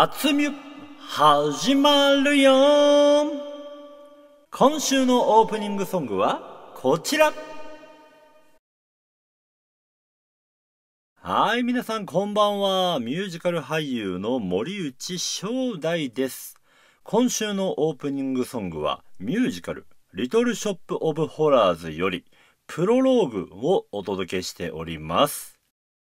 あつみゅ、始まるよ今週のオープニングソングはこちらはい、皆さんこんばんは。ミュージカル俳優の森内正大です。今週のオープニングソングはミュージカルリトルショップオブホラーズよりプロローグをお届けしております。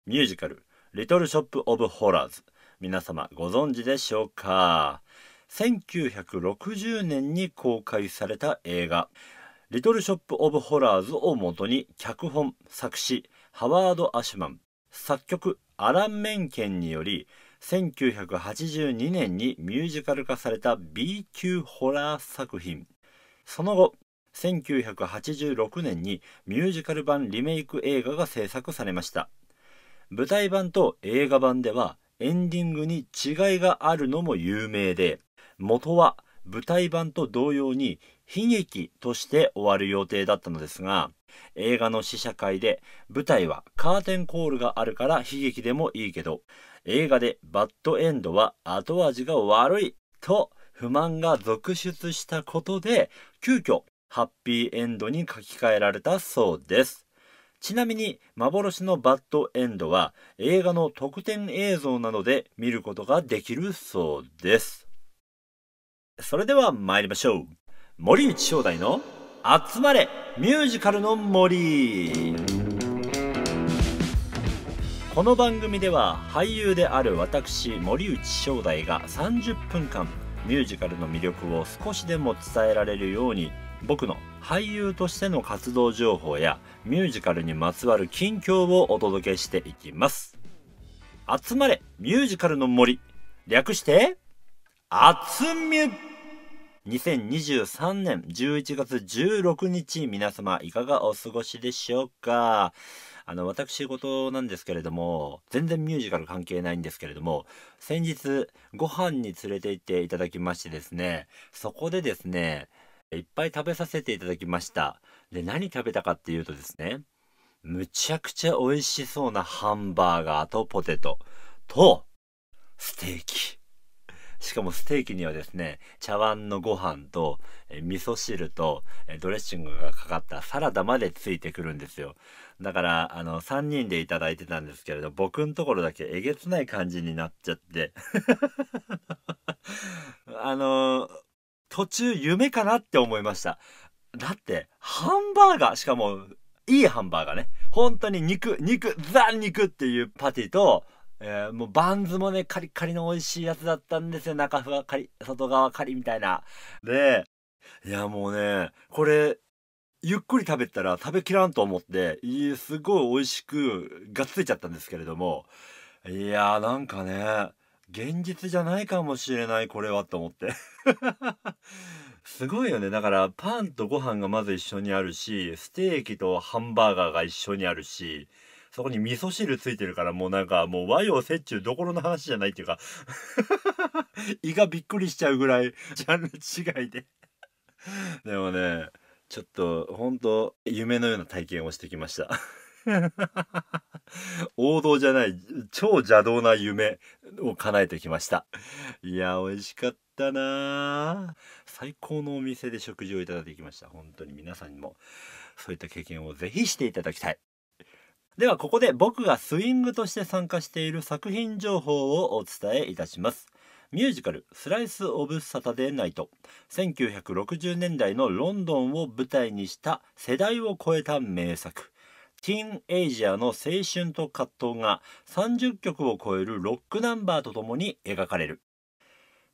ミュージカルリトルショップオブホラーズ皆様ご存知でしょうか1960年に公開された映画「リトル・ショップ・オブ・ホラーズ」をもとに脚本作詞ハワード・アシュマン作曲アラン・メンケンにより1982年にミュージカル化された B 級ホラー作品その後1986年にミュージカル版リメイク映画が制作されました舞台版と映画版ではエンディングに違いがあるのも有名で、元は舞台版と同様に悲劇として終わる予定だったのですが、映画の試写会で舞台はカーテンコールがあるから悲劇でもいいけど、映画でバッドエンドは後味が悪いと不満が続出したことで、急遽ハッピーエンドに書き換えられたそうです。ちなみに幻のバッドエンドは映画の特典映像などで見ることができるそうですそれでは参りましょう森内正代の集まれミュージカルの森この番組では俳優である私森内正代が30分間ミュージカルの魅力を少しでも伝えられるように僕の俳優としての活動情報やミュージカルにまつわる近況をお届けしていきます。集まれミュージカルの森略して、あつみゅ2023年11月16日、皆様いかがお過ごしでしょうかあの、私事なんですけれども、全然ミュージカル関係ないんですけれども、先日、ご飯に連れて行っていただきましてですね、そこでですね、いっぱい食べさせていただきました。で、何食べたかっていうとですね、むちゃくちゃ美味しそうなハンバーガーとポテトと、ステーキ。しかもステーキにはですね、茶碗のご飯と、え味噌汁と、えドレッシングがかかったサラダまでついてくるんですよ。だから、あの、3人でいただいてたんですけれど、僕んところだけえげつない感じになっちゃって。あの途中夢かなって思いました。だって、ハンバーガー、しかも、いいハンバーガーね。本当に肉、肉、ザ肉っていうパティと、えー、もうバンズもね、カリカリの美味しいやつだったんですよ。中側カリ、外側カリみたいな。で、いやもうね、これ、ゆっくり食べたら食べきらんと思って、すごい美味しくがっついちゃったんですけれども、いやーなんかね、現実じゃないかもしれないこれはと思って すごいよねだからパンとご飯がまず一緒にあるしステーキとハンバーガーが一緒にあるしそこに味噌汁ついてるからもうなんかもう和洋折衷どころの話じゃないっていうか 胃がびっくりしちゃうぐらいジャンル違いででもねちょっとほんと夢のような体験をしてきました 王道じゃない、超邪道な夢を叶えてきました。いや、美味しかったな最高のお店で食事をいただいてきました。本当に皆さんにも、そういった経験をぜひしていただきたい。では、ここで僕がスイングとして参加している作品情報をお伝えいたします。ミュージカル「スライス・オブ・サタデー・ナイト」1960年代のロンドンを舞台にした世代を超えた名作ティーンエイジアの青春と葛藤が30曲を超えるロックナンバーとともに描かれる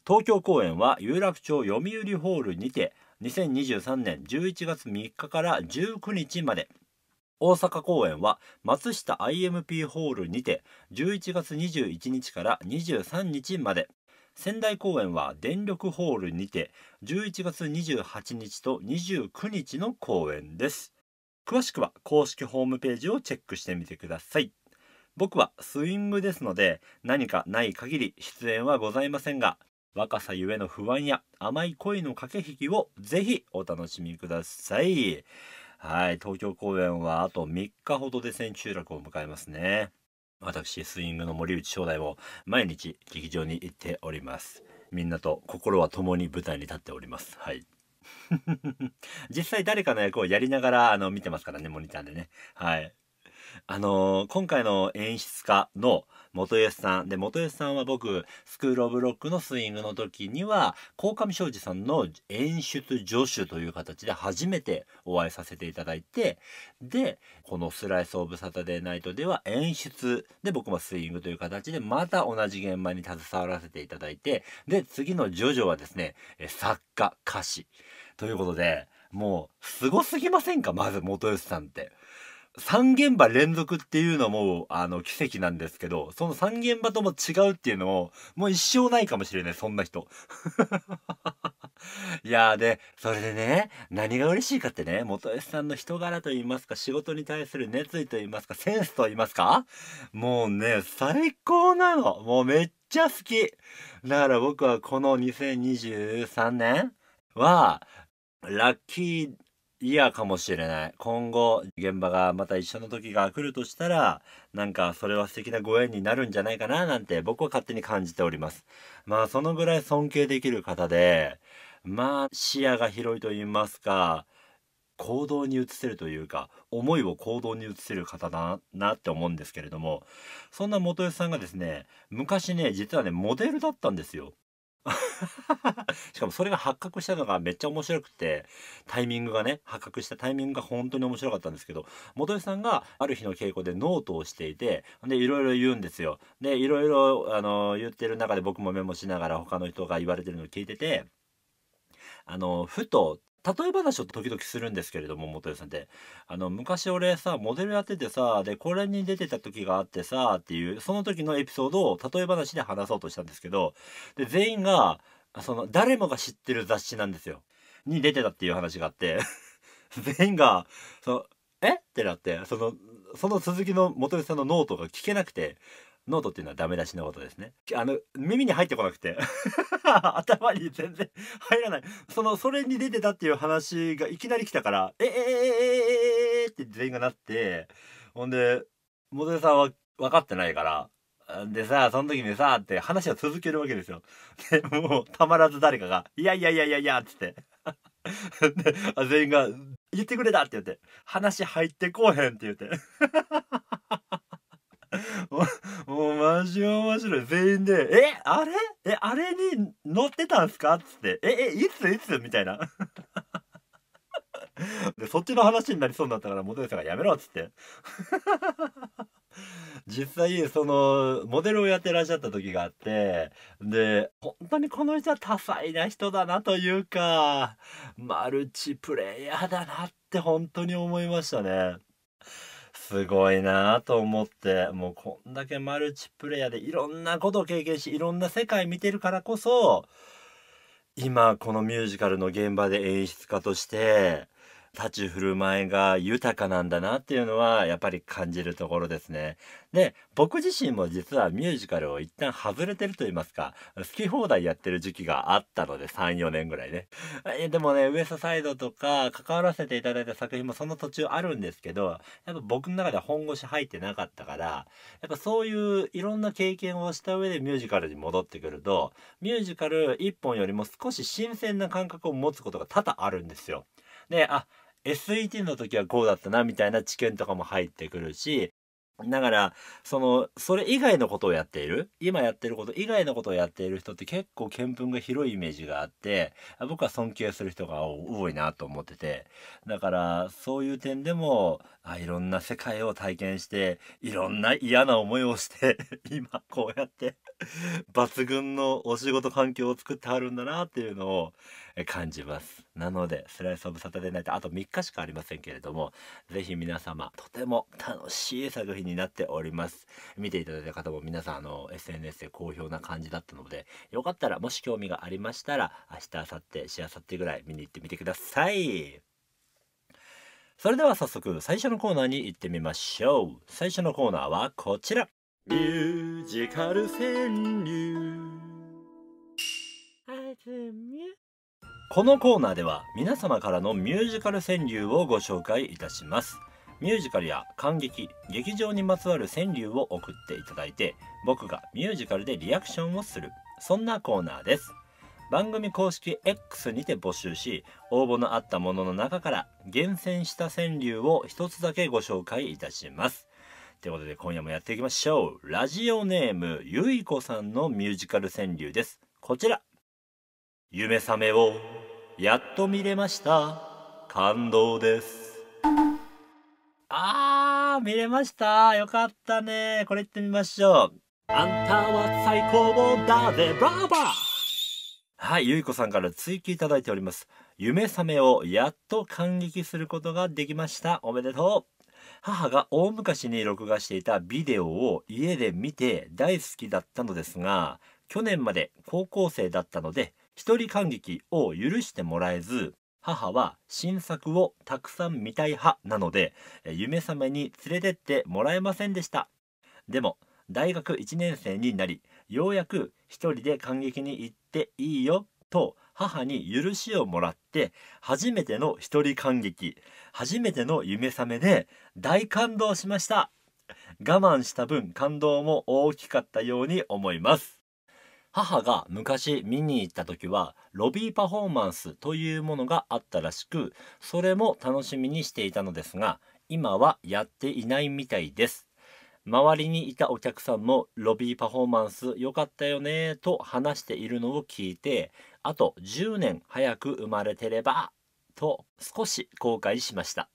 東京公演は有楽町読売ホールにて2023年11月3日から19日まで大阪公演は松下 IMP ホールにて11月21日から23日まで仙台公演は電力ホールにて11月28日と29日の公演です詳しくは公式ホームページをチェックしてみてください。僕はスイングですので何かない限り出演はございませんが若さゆえの不安や甘い恋の駆け引きをぜひお楽しみください。はい、東京公演はあと3日ほどで千秋楽を迎えますね。私、スイングの森内正代も毎日劇場に行っております。みんなと心は共に舞台に立っております。はい。実際誰かの役をやりながらあの見てますからねモニターでねはいあのー、今回の演出家の元吉さんで元吉さんは僕スクール・オブ・ロックのスイングの時には鴻上庄司さんの演出助手という形で初めてお会いさせていただいてでこの「スライス・オブ・サタデー・ナイト」では演出で僕もスイングという形でまた同じ現場に携わらせていただいてで次の「ジョジョ」はですね作家歌詞ということで、もう、すごすぎませんかまず、元吉さんって。3現場連続っていうのも、あの、奇跡なんですけど、その3現場とも違うっていうのも、もう一生ないかもしれない、そんな人。いやーで、それでね、何が嬉しいかってね、元吉さんの人柄と言いますか、仕事に対する熱意と言いますか、センスと言いますか、もうね、最高なの。もうめっちゃ好き。だから僕はこの2023年は、ラッキーイヤーかもしれない。今後、現場がまた一緒の時が来るとしたら、なんかそれは素敵なご縁になるんじゃないかななんて僕は勝手に感じております。まあそのぐらい尊敬できる方で、まあ視野が広いと言いますか、行動に移せるというか思いを行動に移せる方だなって思うんですけれどもそんな元吉さんがですね昔ね実はねモデルだったんですよ しかもそれが発覚したのがめっちゃ面白くてタイミングがね発覚したタイミングが本当に面白かったんですけど元吉さんがある日の稽古でノートをしていてでいろいろ言うんですよでいろいろあの言ってる中で僕もメモしながら他の人が言われてるのを聞いててあのふと例え話を時々するんですけれども元代さんってあの昔俺さモデルやっててさでこれに出てた時があってさっていうその時のエピソードを例え話で話そうとしたんですけどで全員がその誰もが知ってる雑誌なんですよに出てたっていう話があって 全員がそのえってなってそのその続きの元代さんのノートが聞けなくてノートっていうのはダメ出しのことですね。あの、耳に入ってこなくて。頭に全然入らない。その、それに出てたっていう話がいきなり来たから、ええええええええって全員がなって、ほんで、モデルさんは分かってないから、でさ、その時にさ、って話は続けるわけですよ。で、もう、たまらず誰かが、いやいやいやいやいや、つって。で、全員が、言ってくれたって言って、話入ってこうへんって言って。マジ面白い。全員で、え、あれえ、あれに乗ってたんすかつって、え、え、いついつみたいな。で、そっちの話になりそうになったから、モデルさんがやめろっつって。実際、その、モデルをやってらっしゃった時があって、で、本当にこの人は多彩な人だなというか、マルチプレイヤーだなって本当に思いましたね。すごいなぁと思ってもうこんだけマルチプレイヤーでいろんなことを経験しいろんな世界見てるからこそ今このミュージカルの現場で演出家として立ち振る舞いが豊かなんだなっていうのはやっぱり感じるところですね。で、僕自身も実はミュージカルを一旦外れてると言いますか、好き放題やってる時期があったので3、4年ぐらいね。でもね、ウエストサイドとか関わらせていただいた作品もその途中あるんですけど、やっぱ僕の中では本腰入ってなかったから、やっぱそういういろんな経験をした上でミュージカルに戻ってくると、ミュージカル1本よりも少し新鮮な感覚を持つことが多々あるんですよ。で、あ、SET の時はこうだったな、みたいな知見とかも入ってくるし、だから、その、それ以外のことをやっている、今やってること以外のことをやっている人って結構見聞が広いイメージがあって、僕は尊敬する人が多いなと思ってて、だから、そういう点でも、あいろんな世界を体験していろんな嫌な思いをして 今こうやって抜群のお仕事環境を作ってはるんだなっていうのを感じますなのでスライスオブサタデーナイトあと3日しかありませんけれども是非皆様とても楽しい作品になっております見ていただいた方も皆さんあの SNS で好評な感じだったのでよかったらもし興味がありましたら明日明後日しあさってぐらい見に行ってみてくださいそれでは早速最初のコーナーに行ってみましょう最初のコーナーはこちらミュージカル川柳このコーナーでは皆様からのミュージカル川柳をご紹介いたしますミュージカルや観劇、劇場にまつわる川柳を送っていただいて、僕がミュージカルでリアクションをする、そんなコーナーです。番組公式 X にて募集し応募のあったものの中から厳選した川柳を一つだけご紹介いたしますということで今夜もやっていきましょうラジオネームゆいこさんのミュージカル川柳ですこちら夢覚めをやっと見れました感動ですあー見れましたよかったねこれいってみましょうあんたは最高だぜブラバーはい、ゆいこさんから追記いただいております。夢覚めをやっと感激することができました。おめでとう。母が大昔に録画していたビデオを家で見て大好きだったのですが、去年まで高校生だったので、一人感激を許してもらえず、母は新作をたくさん見たい派なので、夢覚めに連れてってもらえませんでした。でも、大学1年生になり、ようやく一人で感激に行っっていいよと母に許しをもらって初めての一人感激初めての夢覚めで大感動しました我慢した分感動も大きかったように思います母が昔見に行った時はロビーパフォーマンスというものがあったらしくそれも楽しみにしていたのですが今はやっていないみたいです周りにいたお客さんもロビーパフォーマンス良かったよねと話しているのを聞いてあと10年早く生まれてればと少し後悔しました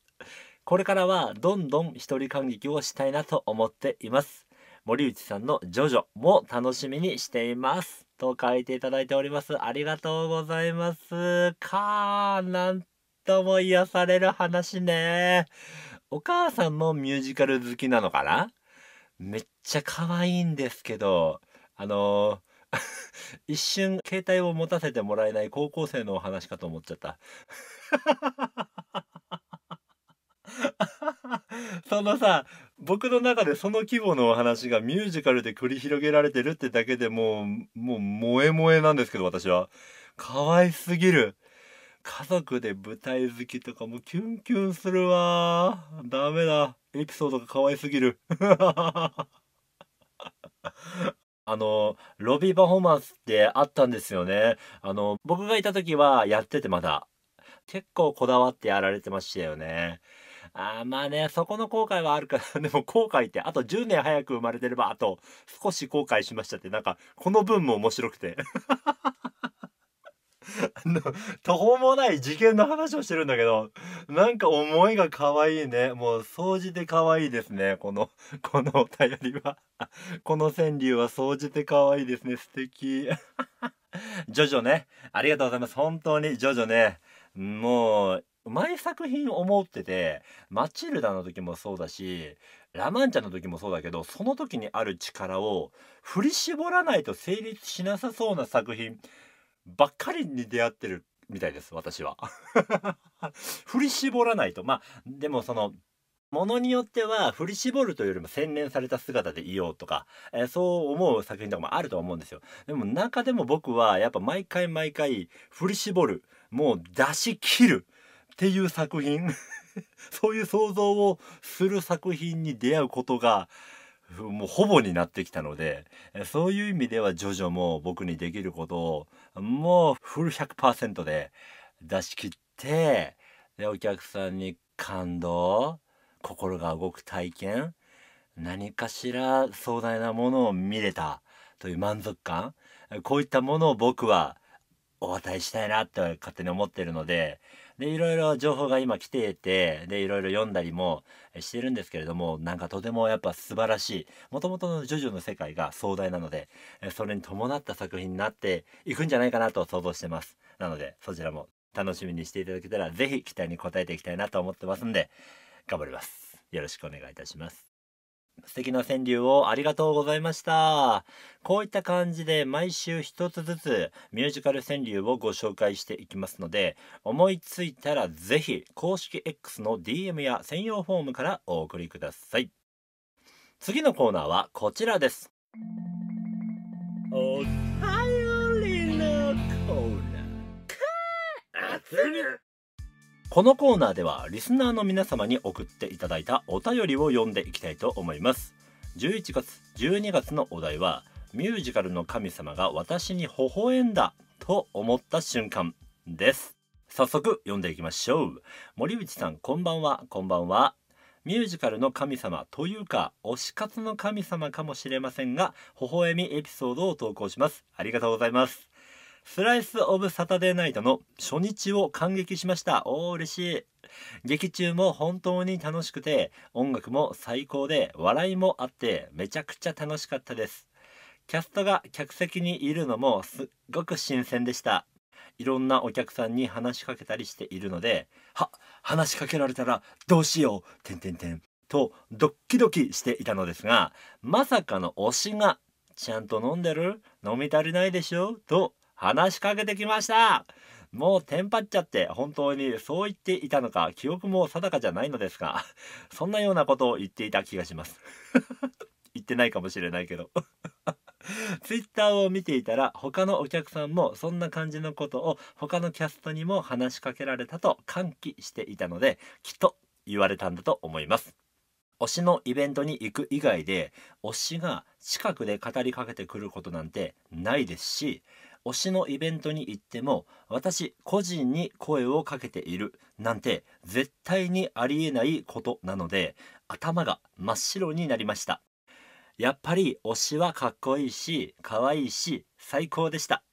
これからはどんどん一人感激をしたいなと思っています森内さんのジョジョも楽しみにしていますと書いていただいておりますありがとうございますかーなんとも癒される話ねお母さんもミュージカル好きなのかなめっちゃ可愛いんですけど、あのー、一瞬携帯を持たせてもらえない高校生のお話かと思っちゃった。そのさ、僕の中でその規模のお話がミュージカルで繰り広げられてるってだけでもう、もう萌え萌えなんですけど私は。可愛すぎる。家族で舞台好きとかもキュンキュンするわダメだ。エピソードが可愛すぎる。あの、ロビーパフォーマンスってあったんですよね。あの、僕がいた時はやっててまだ。結構こだわってやられてましたよね。あまあね、そこの後悔はあるから、でも後悔ってあと10年早く生まれてれば、あと少し後悔しましたって、なんかこの文も面白くて。途方もない事件の話をしてるんだけど、なんか思いが可愛いね。もう、掃除で可愛いですね。この、このお便りは。この川柳は掃除で可愛いですね。素敵。ジョジョね。ありがとうございます。本当に、ジョジョね。もう、い作品思ってて、マチルダの時もそうだし、ラマンチャの時もそうだけど、その時にある力を振り絞らないと成立しなさそうな作品。ばっかりに出会ってるみたいです私は 振り絞らないとまあでもそのものによっては振り絞るというよりも洗練された姿でいようとか、えー、そう思う作品とかもあると思うんですよでも中でも僕はやっぱ毎回毎回振り絞るもう出し切るっていう作品 そういう想像をする作品に出会うことがもうほぼになってきたのでそういう意味ではジョジョも僕にできることをもうフル100%で出し切ってでお客さんに感動心が動く体験何かしら壮大なものを見れたという満足感こういったものを僕はお与えしたいなって勝手に思ってるのででいろいろ情報が今来ていてでいろいろ読んだりもしてるんですけれどもなんかとてもやっぱ素晴らしいもともとのジョジョの世界が壮大なのでそれに伴った作品になっていくんじゃないかなと想像してますなのでそちらも楽しみにしていただけたら是非期待に応えていきたいなと思ってますんで頑張りますよろしくお願いいたします素敵な川柳をありがとうございました。こういった感じで毎週一つずつミュージカル川柳をご紹介していきますので、思いついたらぜひ公式 X の DM や専用フォームからお送りください。次のコーナーはこちらです。お便りのコーナー。かこのコーナーではリスナーの皆様に送っていただいたお便りを読んでいきたいと思います11月12月のお題はミュージカルの神様が私に微笑んだと思った瞬間です早速読んでいきましょう森内さんこんばんはこんばんはミュージカルの神様というか推し活の神様かもしれませんが微笑みエピソードを投稿しますありがとうございますスライスオブサタデーナイトの初日を感激しました。おー、嬉しい。劇中も本当に楽しくて、音楽も最高で、笑いもあって、めちゃくちゃ楽しかったです。キャストが客席にいるのもすっごく新鮮でした。いろんなお客さんに話しかけたりしているので、は、話しかけられたらどうしよう、てんてんてん、とドッキドキしていたのですが、まさかの推しが、ちゃんと飲んでる飲み足りないでしょと話しかけてきましたもうテンパっちゃって本当にそう言っていたのか記憶も定かじゃないのですが、そんなようなことを言っていた気がします。言ってないかもしれないけど。ツイッターを見ていたら他のお客さんもそんな感じのことを他のキャストにも話しかけられたと歓喜していたのできっと言われたんだと思います。推しのイベントに行く以外で推しが近くで語りかけてくることなんてないですし推しのイベントに行っても私個人に声をかけているなんて絶対にありえないことなので頭が真っ白になりましたやっぱり推しはかっこいいし可愛いし最高でした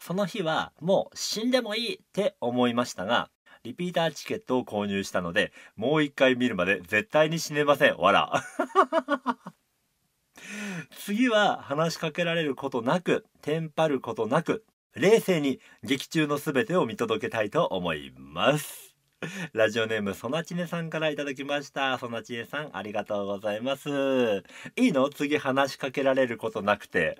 その日はもう死んでもいいって思いましたがリピーターチケットを購入したのでもう一回見るまで絶対に死ねませんわら次は話しかけられることなく、テンパることなく、冷静に劇中のすべてを見届けたいと思います。ラジオネーム、ソナチネさんからいただきました。ソナチネさん、ありがとうございます。いいの次話しかけられることなくて。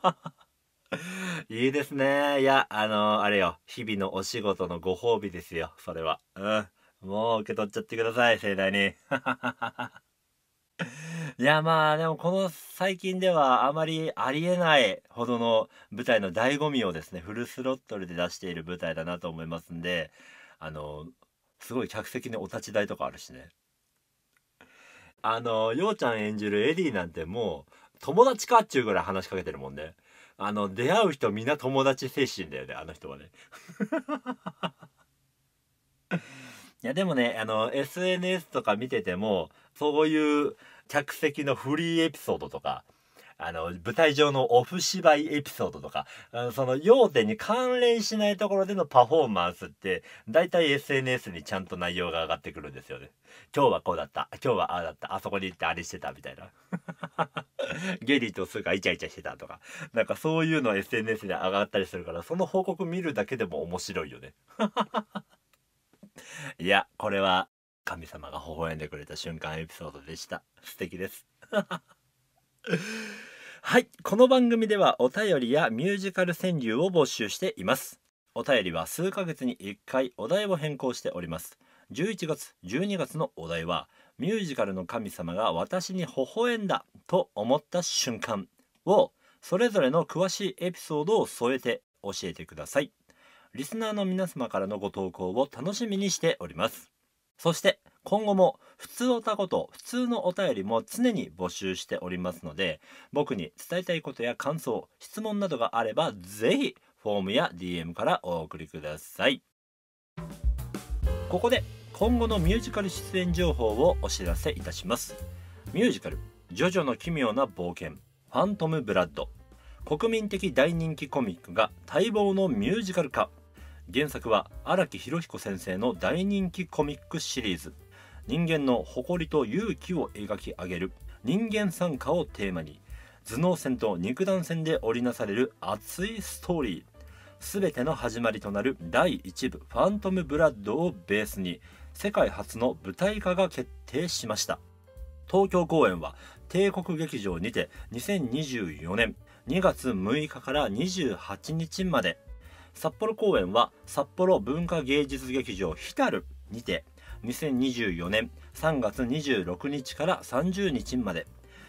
いいですね。いや、あのー、あれよ。日々のお仕事のご褒美ですよ。それは。うん。もう受け取っちゃってください、盛大に。いやまあでもこの最近ではあまりありえないほどの舞台の醍醐味をですねフルスロットルで出している舞台だなと思いますんであのすごい客席にお立ち台とかあるしねあのようちゃん演じるエディなんてもう友達かっちゅうぐらい話しかけてるもんねあの出会う人みんな友達精神だよねあの人はねいやでもね、あの、SNS とか見てても、そういう客席のフリーエピソードとか、あの、舞台上のオフ芝居エピソードとか、その要点に関連しないところでのパフォーマンスって、大体 SNS にちゃんと内容が上がってくるんですよね。今日はこうだった。今日はああだった。あそこに行ってあれしてた。みたいな。ゲリとスーがイチャイチャしてたとか。なんかそういうの SNS に上がったりするから、その報告見るだけでも面白いよね。いや、これは神様が微笑んでくれた瞬間エピソードでした。素敵です。はい。この番組ではお便りやミュージカル川柳を募集しています。お便りは数ヶ月に1回お題を変更しております。11月、12月のお題は、ミュージカルの神様が私に微笑んだと思った瞬間を、それぞれの詳しいエピソードを添えて教えてください。リスナーの皆様からのご投稿を楽しみにしております。そして、今後も普通おたこと普通のお便りも常に募集しておりますので、僕に伝えたいことや感想、質問などがあれば、ぜひ、フォームや DM からお送りください。ここで、今後のミュージカル出演情報をお知らせいたします。ミュージカル、ジョジョの奇妙な冒険、ファントム・ブラッド。国民的大人気コミックが待望のミュージカル化。原作は荒木博彦先生の大人気コミックシリーズ人間の誇りと勇気を描き上げる人間参加をテーマに頭脳戦と肉弾戦で織りなされる熱いストーリー全ての始まりとなる第1部「ファントム・ブラッド」をベースに世界初の舞台化が決定しました東京公演は帝国劇場にて2024年2月6日から28日まで札幌公演は札幌文化芸術劇場ひたるにて2024年3月26日から30日まで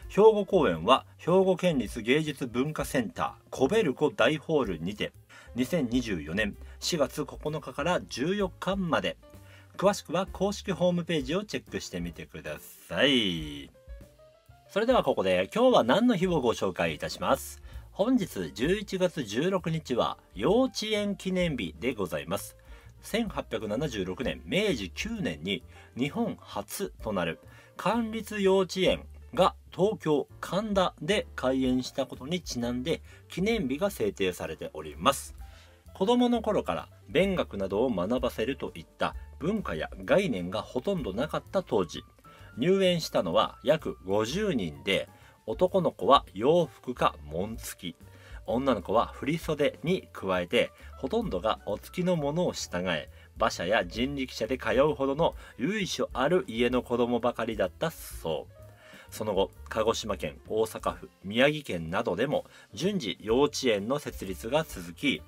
兵庫公演は兵庫県立芸術文化センターコベルコ大ホールにて2024年4月9日から14日まで詳しくは公式ホームページをチェックしてみてくださいそれではここで今日は何の日をご紹介いたします本日11月16日は幼稚園記念日でございます。1876年、明治9年に日本初となる官立幼稚園が東京神田で開園したことにちなんで記念日が制定されております。子供の頃から勉学などを学ばせるといった文化や概念がほとんどなかった当時、入園したのは約50人で男の子は洋服か紋付き女の子は振袖に加えてほとんどがお付きのものを従え馬車や人力車で通うほどの由緒ある家の子供ばかりだったそうその後鹿児島県大阪府宮城県などでも順次幼稚園の設立が続き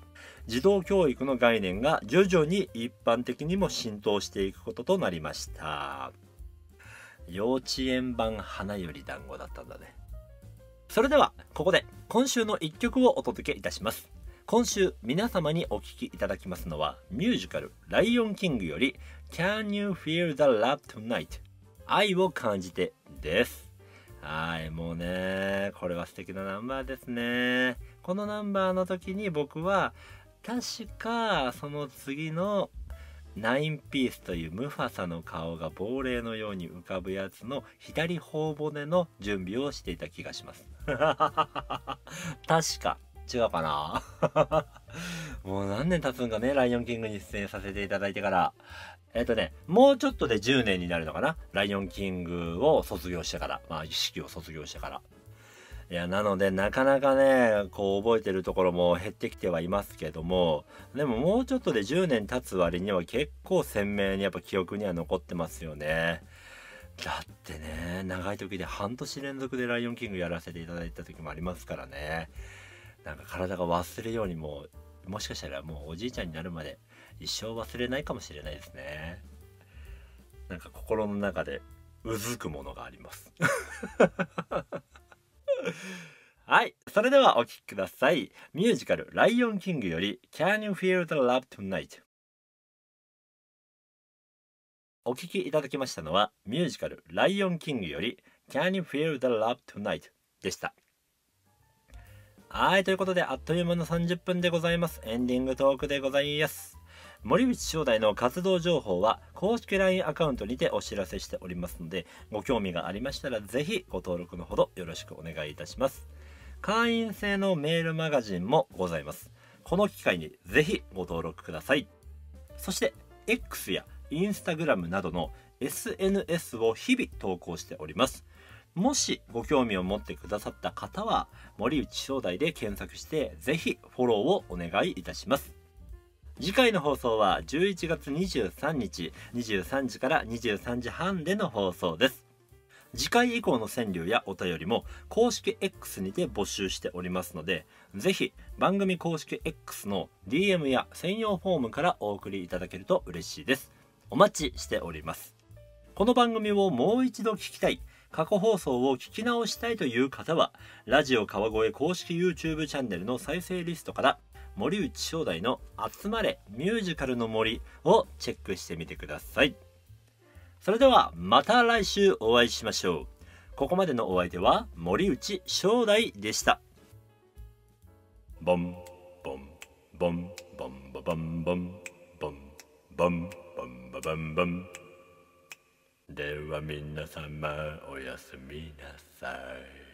児童教育の概念が徐々に一般的にも浸透していくこととなりました幼稚園版花より団子だったんだねそれではここで今週の1曲をお届けいたします今週皆様にお聴きいただきますのはミュージカル「ライオンキング」より「Can You Feel the Love Tonight」愛を感じてですはいもうねこれは素敵なナンバーですねこのナンバーの時に僕は確かその次のナインピースというムファサの顔が亡霊のように浮かぶやつの左頬骨の準備をしていた気がします。確か。違うかな もう何年経つんかね、ライオンキングに出演させていただいてから。えっ、ー、とね、もうちょっとで10年になるのかなライオンキングを卒業してから。まあ、意識を卒業してから。いや、なので、なかなかね、こう、覚えてるところも減ってきてはいますけども、でももうちょっとで10年経つ割には結構鮮明にやっぱ記憶には残ってますよね。だってね、長い時で半年連続でライオンキングやらせていただいた時もありますからね。なんか体が忘れようにもう、もしかしたらもうおじいちゃんになるまで一生忘れないかもしれないですね。なんか心の中でうずくものがありますそれではお聴きください。ミュージカル、ライオンキングより、Can You Feel the Love Tonight? お聴きいただきましたのは、ミュージカル、ライオンキングより、Can You Feel the Love Tonight? でした。はい、ということで、あっという間の30分でございます。エンディングトークでございます。森口正代の活動情報は公式 LINE アカウントにてお知らせしておりますのでご興味がありましたらぜひご登録のほどよろしくお願いいたします会員制のメールマガジンもございます。この機会にぜひご登録ください。そして X や Instagram などの SNS を日々投稿しております。もしご興味を持ってくださった方は、森内正代で検索して、ぜひフォローをお願いいたします。次回の放送は11月23日23時から23時半での放送です。次回以降の川柳やお便りも公式 X にて募集しておりますので、ぜひ番組公式 X の DM や専用フォームからお送りいただけると嬉しいです。お待ちしております。この番組をもう一度聞きたい、過去放送を聞き直したいという方は、ラジオ川越公式 YouTube チャンネルの再生リストから森内正代の集まれミュージカルの森をチェックしてみてください。それではまた来週お会いしましょう。ここまでのお相手は森内正代でした。ボンボンボンボンボンボンボンボンボンボンボンボンでは皆様おやすみなさい。